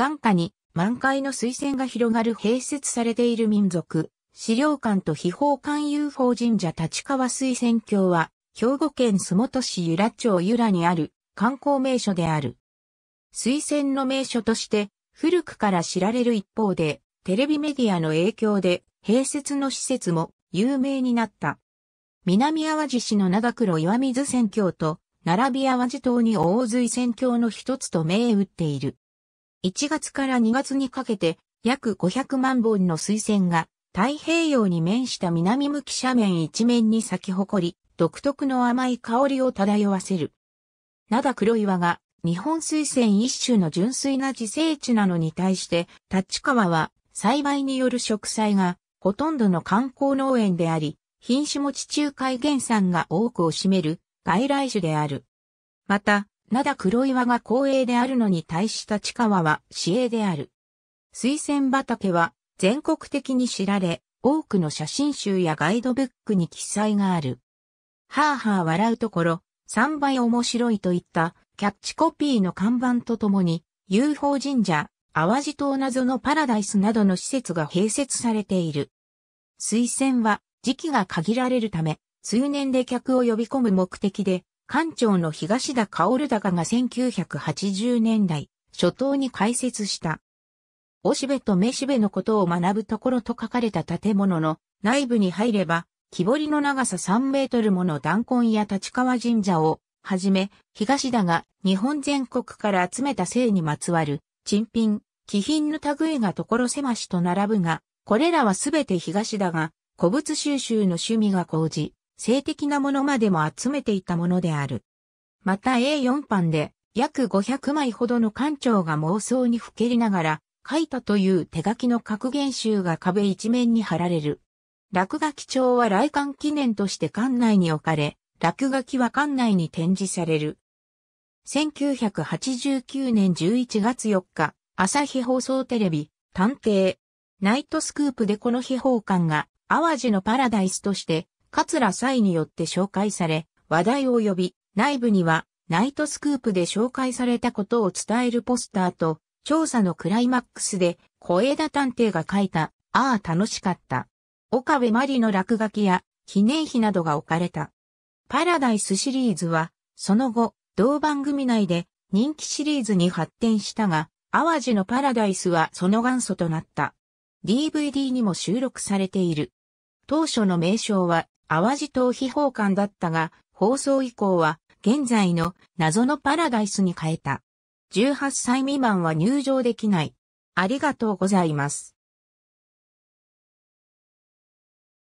眼下に満開の水仙が広がる併設されている民族、資料館と秘宝館 UFO 神社立川水仙橋は、兵庫県洲本市由良町由良にある観光名所である。水仙の名所として古くから知られる一方で、テレビメディアの影響で併設の施設も有名になった。南淡路市の長黒岩水仙橋と、並び淡路島に大水仙橋の一つと銘打っている。1月から2月にかけて約500万本の水仙が太平洋に面した南向き斜面一面に咲き誇り、独特の甘い香りを漂わせる。灘黒岩が日本水仙一種の純粋な自生地なのに対して、立川は栽培による植栽がほとんどの観光農園であり、品種も地中海原産が多くを占める外来種である。また、だ黒岩が光栄であるのに対した地川は市営である。水仙畑は全国的に知られ、多くの写真集やガイドブックに記載がある。はぁはぁ笑うところ、3倍面白いといったキャッチコピーの看板とともに、UFO 神社、淡路島謎のパラダイスなどの施設が併設されている。水仙は時期が限られるため、通年で客を呼び込む目的で館長の東田薫高が1980年代初頭に開設した。おしべとめしべのことを学ぶところと書かれた建物の内部に入れば、木彫りの長さ3メートルもの弾痕や立川神社をはじめ、東田が日本全国から集めた性にまつわる珍品、貴品の類が所狭しと並ぶが、これらはすべて東田が古物収集の趣味が講じ、性的なものまでも集めていたものである。また A4 版で約500枚ほどの館長が妄想にふけりながら書いたという手書きの格言集が壁一面に貼られる。落書き帳は来館記念として館内に置かれ、落書きは館内に展示される。1989年11月4日、朝日放送テレビ、探偵、ナイトスクープでこの秘宝館が淡路のパラダイスとして桂斎によって紹介され、話題を呼び、内部には、ナイトスクープで紹介されたことを伝えるポスターと、調査のクライマックスで、小枝探偵が書いた、ああ楽しかった。岡部真理の落書きや、記念碑などが置かれた。パラダイスシリーズは、その後、同番組内で人気シリーズに発展したが、淡路のパラダイスはその元祖となった。DVD にも収録されている。当初の名称は、淡路島秘宝館だったが、放送以降は現在の謎のパラダイスに変えた。18歳未満は入場できない。ありがとうございます。